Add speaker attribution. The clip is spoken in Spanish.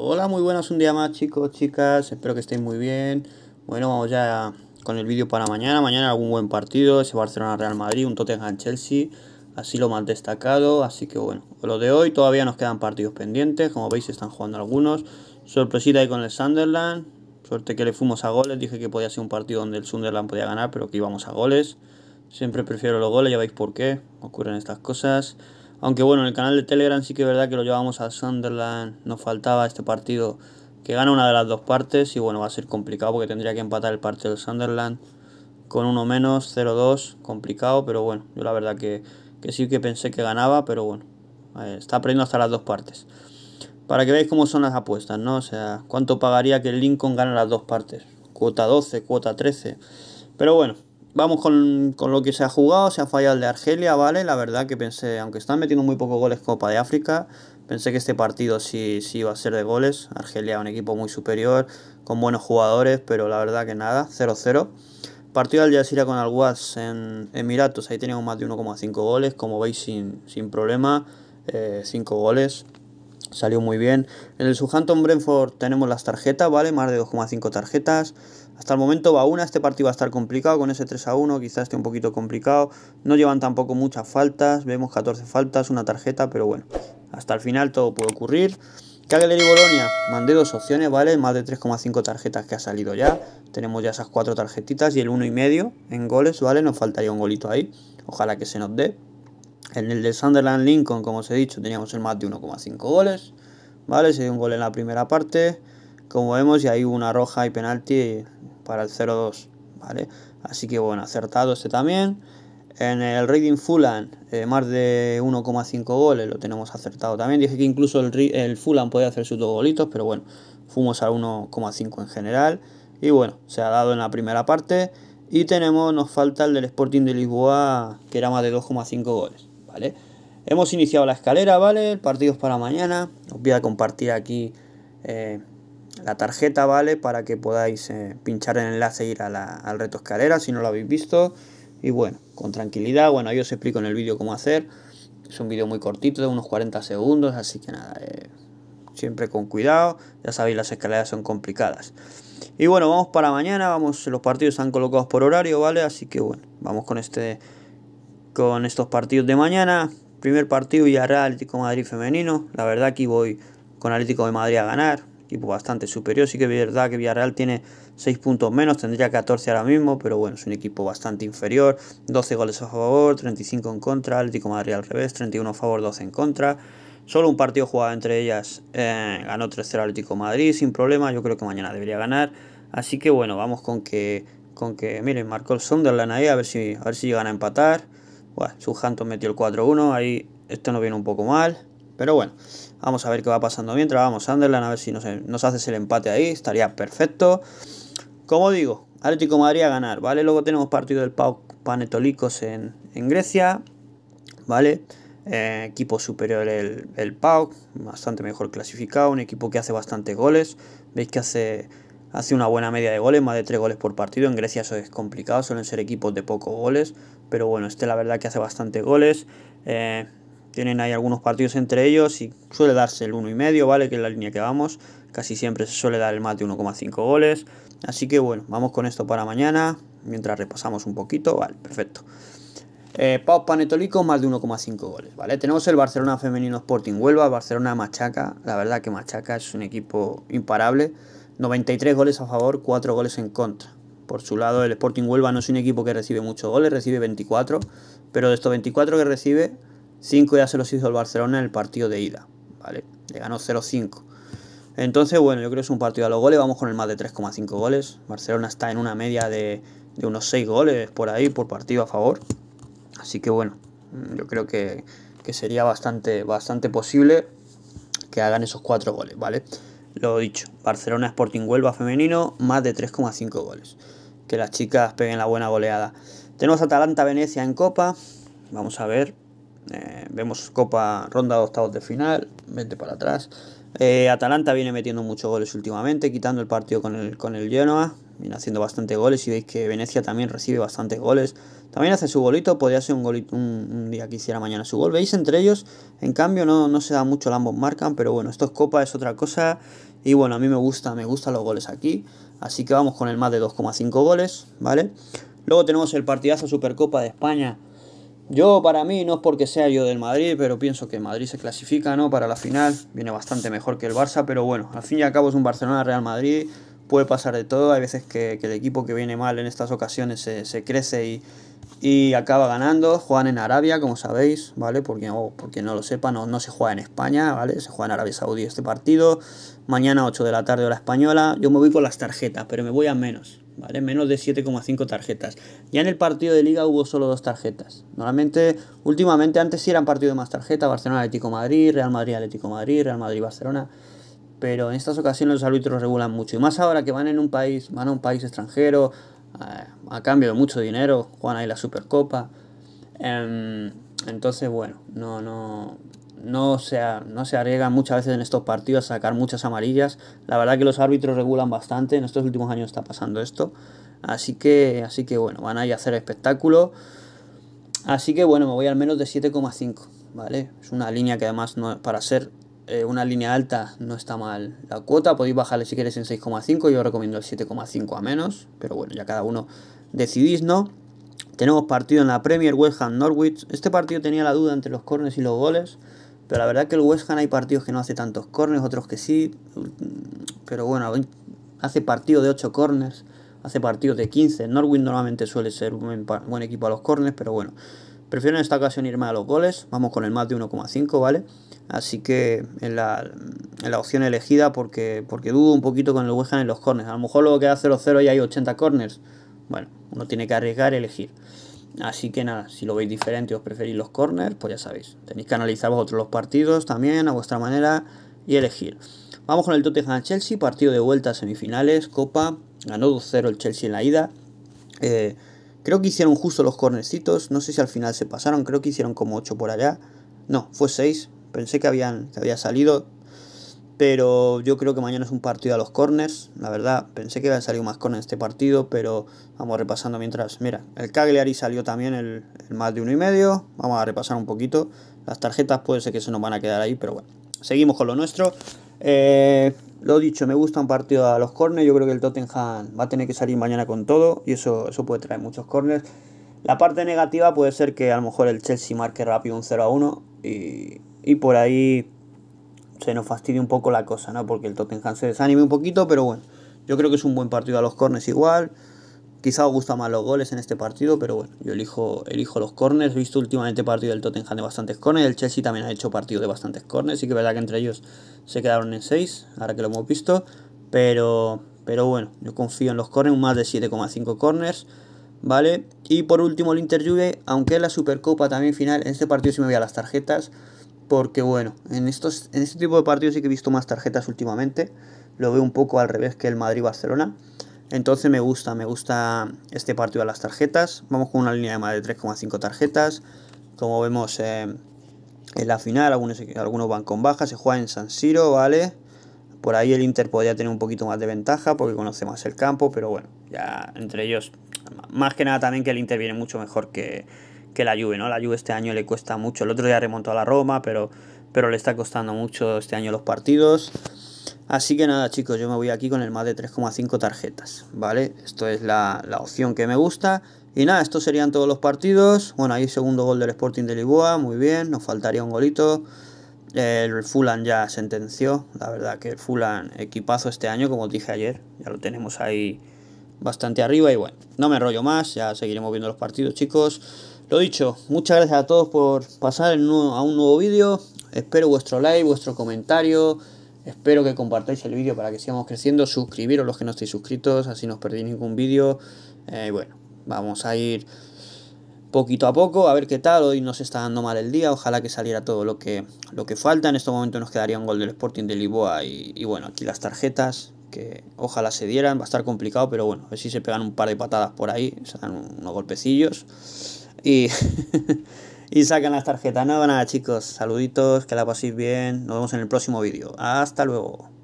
Speaker 1: Hola, muy buenas un día más chicos, chicas, espero que estéis muy bien. Bueno, vamos ya con el vídeo para mañana. Mañana algún buen partido, ese Barcelona-Real Madrid, un Tottenham-Chelsea, así lo más destacado. Así que bueno, lo de hoy todavía nos quedan partidos pendientes, como veis están jugando algunos. Sorpresita ahí con el Sunderland, suerte que le fuimos a goles, dije que podía ser un partido donde el Sunderland podía ganar, pero que íbamos a goles. Siempre prefiero los goles, ya veis por qué ocurren estas cosas. Aunque bueno, en el canal de Telegram sí que es verdad que lo llevamos al Sunderland. Nos faltaba este partido que gana una de las dos partes. Y bueno, va a ser complicado porque tendría que empatar el partido del Sunderland con uno menos, 0-2. Complicado, pero bueno, yo la verdad que, sí que pensé que ganaba, pero bueno, eh, está aprendiendo hasta las dos partes. Para que veáis cómo son las apuestas, ¿no? O sea, cuánto pagaría que el Lincoln gane las dos partes. Cuota 12, cuota 13. Pero bueno, Vamos con, lo que se ha jugado, se ha fallado el de Argelia, ¿vale? La verdad que pensé, aunque están metiendo muy pocos goles Copa de África, pensé que este partido sí, iba a ser de goles. Argelia un equipo muy superior, con buenos jugadores, pero la verdad que nada, 0-0. Partido al Jazeera con Alguaz en Emiratos, ahí teníamos más de 1,5 goles, como veis sin, problema, 5 eh, goles. Salió muy bien. En el Southampton Brentford tenemos las tarjetas, ¿vale? Más de 2,5 tarjetas. Hasta el momento va una, este partido va a estar complicado con ese 3 a 1, quizás esté un poquito complicado. No llevan tampoco muchas faltas, vemos 14 faltas, una tarjeta, pero bueno, hasta el final todo puede ocurrir. Cagliari Bolonia, mandé dos opciones, ¿vale? Más de 3,5 tarjetas que ha salido ya. Tenemos ya esas cuatro tarjetitas y el 1,5 en goles, ¿vale? Nos faltaría un golito ahí. Ojalá que se nos dé, en el de Sunderland Lincoln, como os he dicho, teníamos el más de 1,5 goles. ¿Vale? Se dio un gol en la primera parte. Como vemos, y hay una roja y penalti para el 0-2. ¿Vale? Así que bueno, acertado este también. En el Reading Fulham, eh, más de 1,5 goles, lo tenemos acertado también. Dije que incluso el, el Fulham podía hacer sus dos golitos, pero bueno, fuimos a 1,5 en general. Y bueno, se ha dado en la primera parte. Y tenemos, nos falta el del Sporting de Lisboa, que era más de 2,5 goles. Hemos iniciado la escalera, ¿vale? El partido es para mañana. Os voy a compartir aquí eh, la tarjeta, ¿vale? Para que podáis eh, pinchar el enlace e ir al reto escalera si no lo habéis visto. Y bueno, con tranquilidad, bueno, yo os explico en el vídeo cómo hacer. Es un vídeo muy cortito, de unos 40 segundos, así que nada, eh, siempre con cuidado. Ya sabéis, las escaleras son complicadas. Y bueno, vamos para mañana, vamos, los partidos han colocados por horario, ¿vale? Así que bueno, vamos con este con estos partidos de mañana. Primer partido Villarreal Atlético Madrid femenino. La verdad aquí voy con Atlético de Madrid a ganar. Equipo bastante superior. Sí que es verdad que Villarreal tiene 6 puntos menos. Tendría 14 ahora mismo. Pero bueno, es un equipo bastante inferior. 12 goles a favor, 35 en contra. Atlético de Madrid al revés. 31 a favor, 12 en contra. Solo un partido jugado entre ellas. Eh, ganó 3-0 Atlético de Madrid sin problema. Yo creo que mañana debería ganar. Así que bueno, vamos con que... Con que, miren, marcó el Sunderland ahí, a ver si, a ver si llegan a empatar. Bueno, metió el 4-1, ahí esto nos viene un poco mal. Pero bueno, vamos a ver qué va pasando mientras. Vamos, Sunderland, a ver si nos, haces el empate ahí, estaría perfecto. Como digo, Atlético Madrid a ganar, ¿vale? Luego tenemos partido del Pau Panetolicos en, Grecia, ¿vale? Eh, equipo superior el, el bastante mejor clasificado, un equipo que hace bastantes goles. Veis que hace hace una buena media de goles, más de 3 goles por partido. En Grecia eso es complicado, suelen ser equipos de pocos goles, pero bueno, este la verdad que hace bastante goles. Eh, tienen ahí algunos partidos entre ellos y suele darse el 1,5, ¿vale? Que es la línea que vamos. Casi siempre se suele dar el más de 1,5 goles. Así que bueno, vamos con esto para mañana, mientras repasamos un poquito, vale, perfecto. Eh, Pau Panetolico, más de 1,5 goles, ¿vale? Tenemos el Barcelona Femenino Sporting Huelva, Barcelona Machaca, la verdad que Machaca es un equipo imparable. 93 goles a favor, 4 goles en contra. Por su lado, el Sporting Huelva no es un equipo que recibe muchos goles, recibe 24, pero de estos 24 que recibe, 5 ya se los hizo el Barcelona en el partido de ida, ¿vale? Le ganó 0-5. Entonces, bueno, yo creo que es un partido a los goles, vamos con el más de 3,5 goles. Barcelona está en una media de, unos 6 goles por ahí, por partido a favor. Así que bueno, yo creo que, sería bastante, bastante posible que hagan esos 4 goles, ¿vale? Lo dicho, Barcelona Sporting Huelva femenino, más de 3,5 goles. Que las chicas peguen la buena goleada. Tenemos Atalanta-Venecia en Copa. Vamos a ver. Eh, vemos Copa ronda de octavos de final. Vente para atrás. Eh, Atalanta viene metiendo muchos goles últimamente, quitando el partido con el, con el Genoa viene haciendo bastante goles y veis que Venecia también recibe bastantes goles. También hace su golito, podría ser un, golito, un, día que hiciera mañana su gol. Veis, entre ellos, en cambio, no, no se da mucho, ambos marcan, pero bueno, esto es Copa, es otra cosa. Y bueno, a mí me gusta, me gustan los goles aquí. Así que vamos con el más de 2,5 goles, ¿vale? Luego tenemos el partidazo Supercopa de España. Yo, para mí, no es porque sea yo del Madrid, pero pienso que Madrid se clasifica, ¿no? Para la final, viene bastante mejor que el Barça, pero bueno, al fin y al cabo es un Barcelona-Real Madrid puede pasar de todo. Hay veces que, el equipo que viene mal en estas ocasiones se, crece y, acaba ganando. Juegan en Arabia, como sabéis, ¿vale? Porque, porque no lo sepan, no, no se juega en España, ¿vale? Se juega en Arabia Saudí este partido. Mañana 8 de la tarde hora española. Yo me voy con las tarjetas, pero me voy a menos, ¿vale? Menos de 7,5 tarjetas. Ya en el partido de liga hubo solo dos tarjetas. Normalmente, últimamente, antes sí eran partidos de más tarjetas. Barcelona, Atlético Madrid, Real Madrid, Atlético Madrid, Real Madrid, Barcelona pero en estas ocasiones los árbitros regulan mucho. Y más ahora que van en un país, van a un país extranjero, eh, a cambio de mucho dinero, juegan ahí la Supercopa. Em, entonces, bueno, no, no, no se, no se arriesgan muchas veces en estos partidos a sacar muchas amarillas. La verdad que los árbitros regulan bastante, en estos últimos años está pasando esto. Así que, así que bueno, van a ir a hacer espectáculo. Así que bueno, me voy al menos de 7,5, ¿vale? Es una línea que además no, para ser eh, una línea alta no está mal la cuota. Podéis bajarle si queréis en 6,5. Yo recomiendo el 7,5 a menos. Pero bueno, ya cada uno decidís, ¿no? Tenemos partido en la Premier West Ham Norwich. Este partido tenía la duda entre los cornes y los goles. Pero la verdad que el West Ham hay partidos que no hace tantos cornes otros que sí. Pero bueno, hace partido de 8 corners, hace partido de 15. Norwich normalmente suele ser un buen equipo a los corners, pero bueno. Prefiero en esta ocasión irme a los goles. Vamos con el más de 1,5, ¿vale? Así que en la, opción elegida, porque, porque dudo un poquito con el West en los corners. A lo mejor luego queda 0-0 y hay 80 corners. Bueno, uno tiene que arriesgar y elegir. Así que nada, si lo veis diferente y os preferís los corners, pues ya sabéis. Tenéis que analizar vosotros los partidos también a vuestra manera y elegir. Vamos con el Tottenham Chelsea, partido de vuelta a semifinales, Copa. Ganó 2-0 el Chelsea en la ida. Eh, creo que hicieron justo los cornercitos. No sé si al final se pasaron, creo que hicieron como 8 por allá. No, fue 6, pensé que, habían, que había salido, pero yo creo que mañana es un partido a los corners, la verdad, pensé que había salido más corners este partido, pero vamos repasando mientras, mira, el Cagliari salió también el, más de uno y medio, vamos a repasar un poquito, las tarjetas puede ser que se nos van a quedar ahí, pero bueno, seguimos con lo nuestro. Eh, lo dicho, me gusta un partido a los corners. Yo creo que el Tottenham va a tener que salir mañana con todo y eso, eso puede traer muchos corners. La parte negativa puede ser que a lo mejor el Chelsea marque rápido un 0 a 1 y, y por ahí se nos fastidia un poco la cosa, ¿no? Porque el Tottenham se desanime un poquito, pero bueno, yo creo que es un buen partido a los corners igual. Quizá os gustan más los goles en este partido, pero bueno, yo elijo, elijo los corners. He visto últimamente partido del Tottenham de bastantes corners. El Chelsea también ha hecho partido de bastantes corners. Sí que verdad que entre ellos se quedaron en 6, ahora que lo hemos visto. Pero, pero bueno, yo confío en los corners, más de 7,5 corners. ¿Vale? Y por último, el Inter aunque es la Supercopa también final, en este partido sí me voy a las tarjetas. Porque bueno, en, estos, en este tipo de partidos sí que he visto más tarjetas últimamente. Lo veo un poco al revés que el Madrid-Barcelona. Entonces me gusta, me gusta este partido a las tarjetas. Vamos con una línea de más de 3,5 tarjetas. Como vemos eh, en la final, algunos, algunos van con baja. Se juega en San Siro, ¿vale? Por ahí el Inter podría tener un poquito más de ventaja porque conoce más el campo, pero bueno, ya entre ellos, más que nada también que el Inter viene mucho mejor que, que la Juve, ¿no? La Juve este año le cuesta mucho. El otro día remontó a la Roma, pero, pero le está costando mucho este año los partidos. Así que nada, chicos, yo me voy aquí con el más de 3,5 tarjetas, ¿vale? Esto es la, opción que me gusta. Y nada, estos serían todos los partidos. Bueno, ahí segundo gol del Sporting de Lisboa, muy bien, nos faltaría un golito. El Fulan ya sentenció, la verdad que el Fulan equipazo este año, como dije ayer, ya lo tenemos ahí bastante arriba y bueno, no me rollo más, ya seguiremos viendo los partidos chicos. Lo dicho, muchas gracias a todos por pasar a un nuevo vídeo. Espero vuestro like, vuestro comentario. Espero que compartáis el vídeo para que sigamos creciendo. Suscribiros los que no estéis suscritos, así no os perdéis ningún vídeo. y eh, bueno, vamos a ir poquito a poco, a ver qué tal. Hoy nos está dando mal el día. Ojalá que saliera todo lo que, lo que falta. En este momento nos quedaría un gol del Sporting de Lisboa y bueno, aquí las tarjetas que ojalá se dieran. Va a estar complicado, pero bueno, a ver si se pegan un par de patadas por ahí, se dan unos golpecillos y, y sacan las tarjetas. No, nada, chicos. Saluditos, que la paséis bien. Nos vemos en el próximo vídeo. Hasta luego.